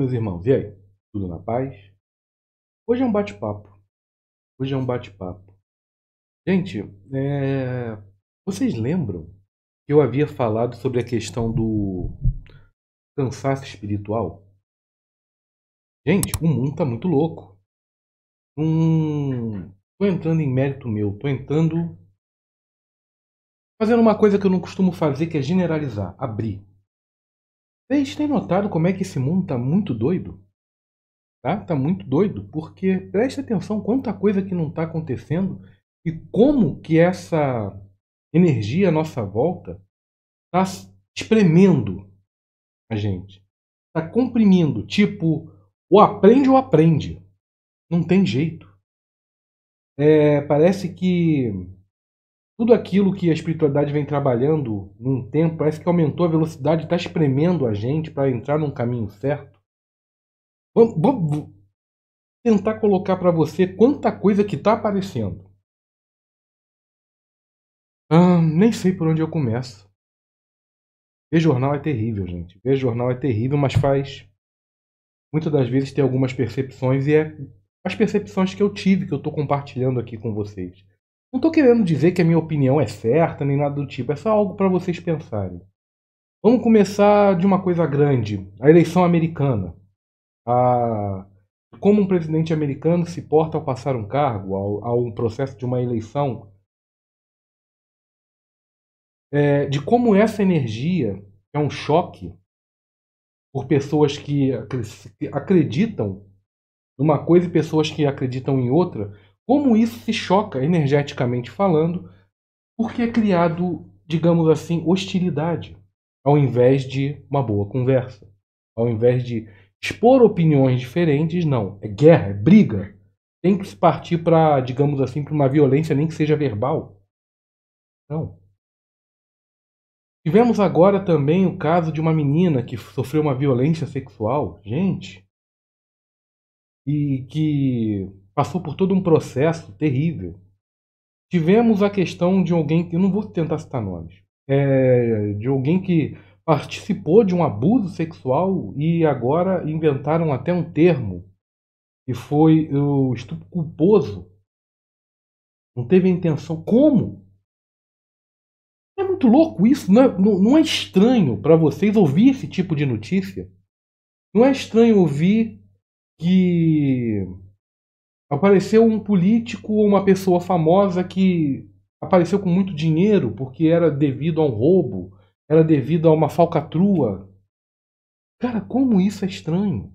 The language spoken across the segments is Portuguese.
meus irmãos? E aí? Tudo na paz? Hoje é um bate-papo. Hoje é um bate-papo. Gente, é... vocês lembram que eu havia falado sobre a questão do cansaço espiritual? Gente, o mundo tá muito louco. Hum, tô entrando em mérito meu, tô entrando fazendo uma coisa que eu não costumo fazer, que é generalizar, abrir. Vocês têm notado como é que esse mundo está muito doido? Tá? tá muito doido, porque preste atenção quanta coisa que não está acontecendo e como que essa energia à nossa volta está espremendo a gente. Está comprimindo, tipo, ou aprende ou aprende. Não tem jeito. É, parece que tudo aquilo que a espiritualidade vem trabalhando num tempo, parece que aumentou a velocidade, está espremendo a gente para entrar num caminho certo. Vamos, vamos tentar colocar para você quanta coisa que está aparecendo. Ah, nem sei por onde eu começo. Ver jornal é terrível, gente. Ver jornal é terrível, mas faz. Muitas das vezes tem algumas percepções e é as percepções que eu tive, que eu estou compartilhando aqui com vocês. Não estou querendo dizer que a minha opinião é certa nem nada do tipo, é só algo para vocês pensarem. Vamos começar de uma coisa grande: a eleição americana. A... Como um presidente americano se porta ao passar um cargo, ao, ao processo de uma eleição. É, de como essa energia é um choque por pessoas que acreditam numa coisa e pessoas que acreditam em outra, como isso se choca energeticamente falando, porque é criado, digamos assim, hostilidade, ao invés de uma boa conversa. Ao invés de expor opiniões diferentes, não. É guerra, é briga. Tem que se partir para, digamos assim, para uma violência, nem que seja verbal. Não. Tivemos agora também o caso de uma menina que sofreu uma violência sexual, gente, e que passou por todo um processo terrível. Tivemos a questão de alguém que, eu não vou tentar citar nomes, é, de alguém que participou de um abuso sexual e agora inventaram até um termo, que foi o estupro culposo. Não teve a intenção. Como? É muito louco isso. Não é, não, não é estranho para vocês ouvir esse tipo de notícia? Não é estranho ouvir que apareceu um político ou uma pessoa famosa que apareceu com muito dinheiro porque era devido a um roubo, era devido a uma falcatrua. Cara, como isso é estranho?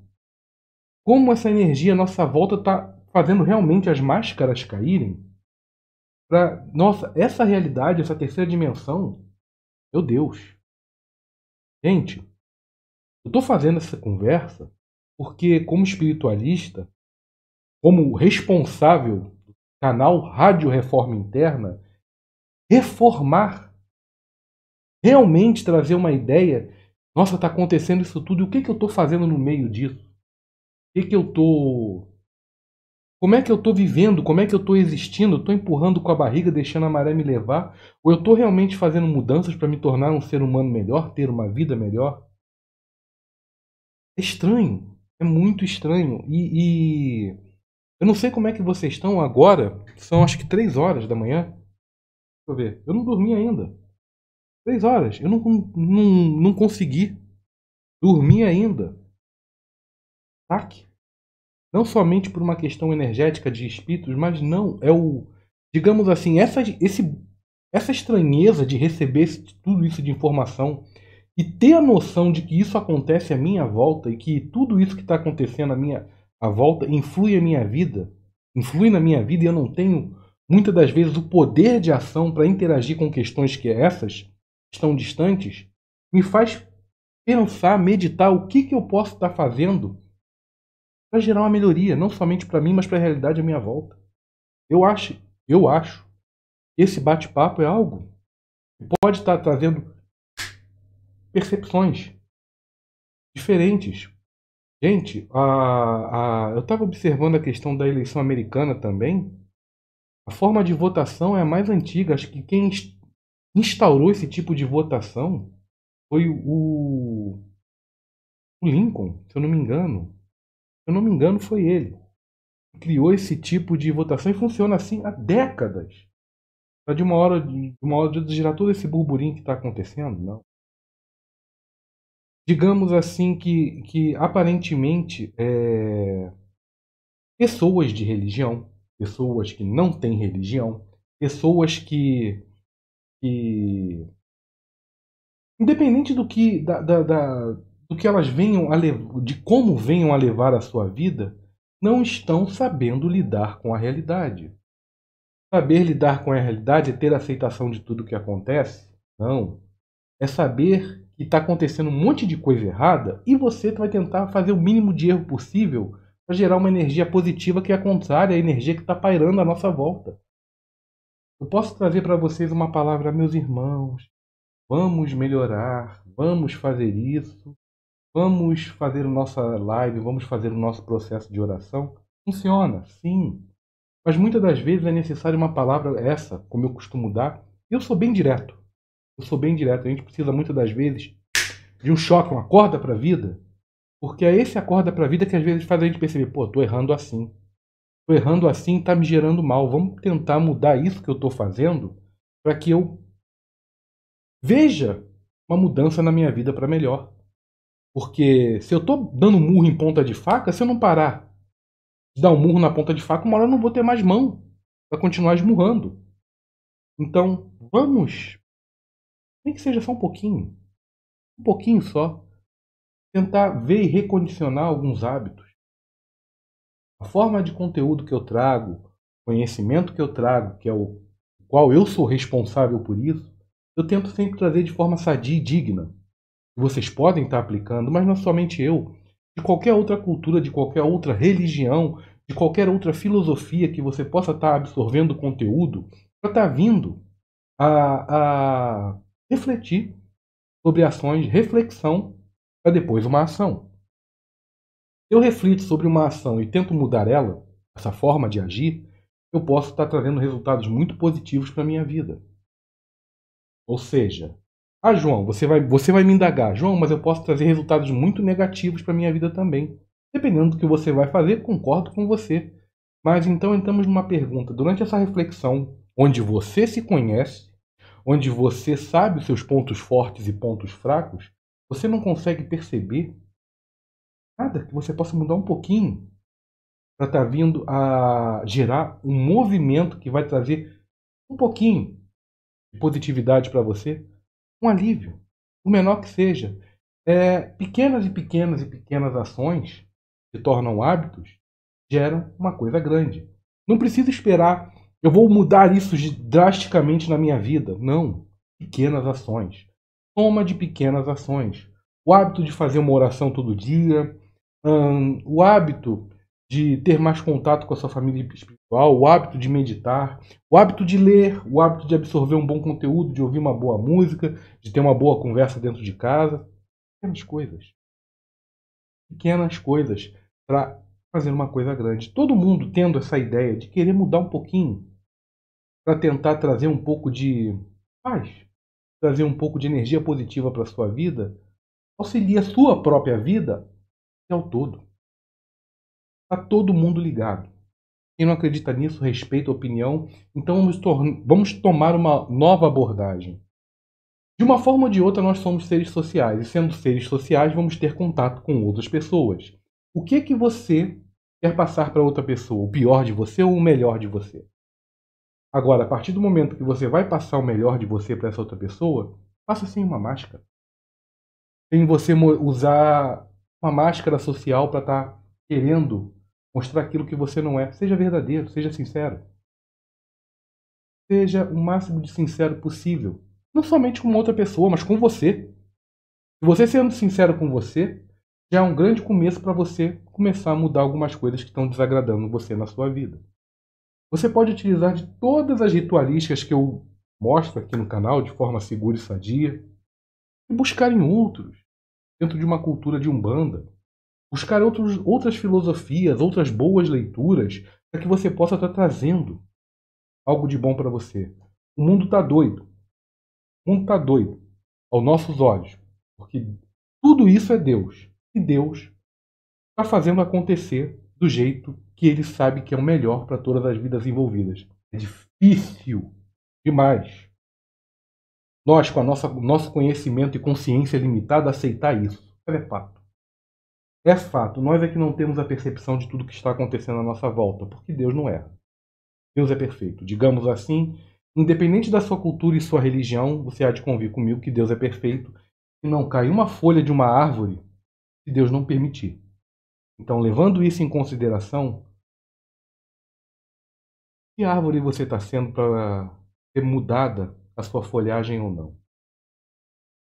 Como essa energia à nossa volta está fazendo realmente as máscaras caírem? Pra, nossa, essa realidade, essa terceira dimensão, meu Deus. Gente, eu estou fazendo essa conversa porque, como espiritualista, como responsável do canal Rádio Reforma Interna, reformar, realmente trazer uma ideia. Nossa, está acontecendo isso tudo, e o que, que eu estou fazendo no meio disso? O que, que eu estou. Como é que eu estou vivendo? Como é que eu estou existindo? Estou empurrando com a barriga, deixando a maré me levar? Ou eu estou realmente fazendo mudanças para me tornar um ser humano melhor, ter uma vida melhor? É estranho, é muito estranho. e, e eu não sei como é que vocês estão agora. São acho que 3 horas da manhã. Deixa eu ver. Eu não dormi ainda. 3 horas. Eu não, não, não consegui dormir ainda. Saque? Não somente por uma questão energética de espíritos, mas não. É o. Digamos assim, essa, esse, essa estranheza de receber tudo isso de informação e ter a noção de que isso acontece à minha volta e que tudo isso que está acontecendo à minha a volta influi a minha vida, influi na minha vida e eu não tenho muitas das vezes o poder de ação para interagir com questões que essas estão distantes, me faz pensar, meditar o que, que eu posso estar tá fazendo para gerar uma melhoria, não somente para mim, mas para a realidade à minha volta. Eu acho, eu acho, esse bate-papo é algo que pode estar tá trazendo percepções diferentes Gente, a, a, eu estava observando a questão da eleição americana também. A forma de votação é a mais antiga. Acho que quem instaurou esse tipo de votação foi o, o Lincoln, se eu não me engano. Se eu não me engano, foi ele. Criou esse tipo de votação e funciona assim há décadas. Está de uma hora de uma hora de girar todo esse burburinho que está acontecendo, não digamos assim, que, que aparentemente é, pessoas de religião, pessoas que não têm religião, pessoas que. que independente do que, da, da, da, do que elas venham a de como venham a levar a sua vida, não estão sabendo lidar com a realidade. Saber lidar com a realidade é ter aceitação de tudo que acontece? Não. É saber que está acontecendo um monte de coisa errada e você vai tentar fazer o mínimo de erro possível para gerar uma energia positiva que é a contrária à energia que está pairando à nossa volta. Eu posso trazer para vocês uma palavra, meus irmãos. Vamos melhorar, vamos fazer isso, vamos fazer a nossa live, vamos fazer o nosso processo de oração. Funciona, sim. Mas muitas das vezes é necessária uma palavra essa, como eu costumo dar. Eu sou bem direto. Eu sou bem direto. A gente precisa muitas das vezes de um choque, uma corda para a vida, porque é esse acorda para a vida que às vezes faz a gente perceber, pô, tô errando assim. Tô errando assim, tá me gerando mal. Vamos tentar mudar isso que eu tô fazendo para que eu veja uma mudança na minha vida para melhor. Porque se eu tô dando murro em ponta de faca, se eu não parar de dar um murro na ponta de faca, uma hora eu não vou ter mais mão para continuar esmurrando. Então, vamos nem que seja só um pouquinho, um pouquinho só, tentar ver e recondicionar alguns hábitos. A forma de conteúdo que eu trago, conhecimento que eu trago, que é o qual eu sou responsável por isso, eu tento sempre trazer de forma sadia e digna. Vocês podem estar aplicando, mas não é somente eu, de qualquer outra cultura, de qualquer outra religião, de qualquer outra filosofia que você possa estar absorvendo conteúdo, para estar vindo a, a refletir sobre ações reflexão para depois uma ação. Se eu reflito sobre uma ação e tento mudar ela, essa forma de agir, eu posso estar trazendo resultados muito positivos para a minha vida. Ou seja, ah, João, você vai, você vai me indagar, João, mas eu posso trazer resultados muito negativos para a minha vida também. Dependendo do que você vai fazer, concordo com você. Mas então entramos numa pergunta. Durante essa reflexão, onde você se conhece, onde você sabe os seus pontos fortes e pontos fracos, você não consegue perceber nada que você possa mudar um pouquinho para estar tá vindo a gerar um movimento que vai trazer um pouquinho de positividade para você, um alívio, o menor que seja. É, pequenas e pequenas e pequenas ações que tornam hábitos geram uma coisa grande. Não precisa esperar eu vou mudar isso drasticamente na minha vida. Não. Pequenas ações. Toma de pequenas ações. O hábito de fazer uma oração todo dia, o hábito de ter mais contato com a sua família espiritual, o hábito de meditar, o hábito de ler, o hábito de absorver um bom conteúdo, de ouvir uma boa música, de ter uma boa conversa dentro de casa. Pequenas coisas. Pequenas coisas para fazer uma coisa grande. Todo mundo tendo essa ideia de querer mudar um pouquinho, para tentar trazer um pouco de paz, trazer um pouco de energia positiva para a sua vida, auxilia a sua própria vida e ao todo. Está todo mundo ligado. Quem não acredita nisso, respeita a opinião, então vamos, vamos tomar uma nova abordagem. De uma forma ou de outra, nós somos seres sociais, e sendo seres sociais, vamos ter contato com outras pessoas. O que é que você quer passar para outra pessoa? O pior de você ou o melhor de você? Agora, a partir do momento que você vai passar o melhor de você para essa outra pessoa, faça sem uma máscara. Sem você usar uma máscara social para estar tá querendo mostrar aquilo que você não é. Seja verdadeiro, seja sincero. Seja o máximo de sincero possível. Não somente com outra pessoa, mas com você. Você sendo sincero com você, já é um grande começo para você começar a mudar algumas coisas que estão desagradando você na sua vida. Você pode utilizar de todas as ritualísticas que eu mostro aqui no canal de forma segura e sadia e buscar em outros, dentro de uma cultura de umbanda, buscar outros, outras filosofias, outras boas leituras, para que você possa estar trazendo algo de bom para você. O mundo está doido. O mundo está doido, aos nossos olhos, porque tudo isso é Deus. E Deus está fazendo acontecer do jeito que ele sabe que é o melhor para todas as vidas envolvidas. É difícil demais. Nós, com a nossa, nosso conhecimento e consciência limitada, aceitar isso. É fato. É fato. Nós é que não temos a percepção de tudo que está acontecendo à nossa volta, porque Deus não erra. Deus é perfeito. Digamos assim, independente da sua cultura e sua religião, você há de convir comigo que Deus é perfeito e não cai uma folha de uma árvore se Deus não permitir. Então, levando isso em consideração, que árvore você está sendo para ser mudada a sua folhagem ou não?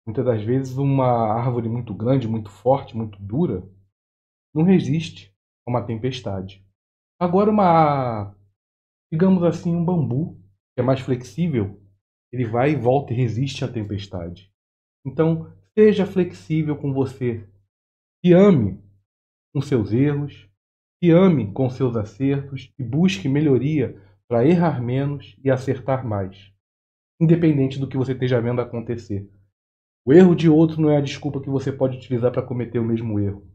Muitas das vezes, uma árvore muito grande, muito forte, muito dura, não resiste a uma tempestade. Agora, uma, digamos assim, um bambu, que é mais flexível, ele vai e volta e resiste à tempestade. Então, seja flexível com você. Se ame com seus erros, se ame com seus acertos e busque melhoria para errar menos e acertar mais, independente do que você esteja vendo acontecer. O erro de outro não é a desculpa que você pode utilizar para cometer o mesmo erro.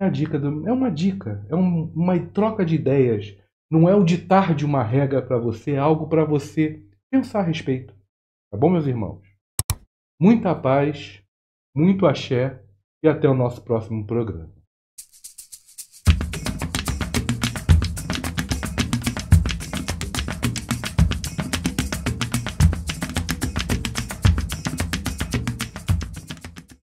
É, dica do, é uma dica, é um, uma troca de ideias. Não é o ditar de uma regra para você, é algo para você pensar a respeito. Tá bom, meus irmãos? Muita paz, muito axé e até o nosso próximo programa.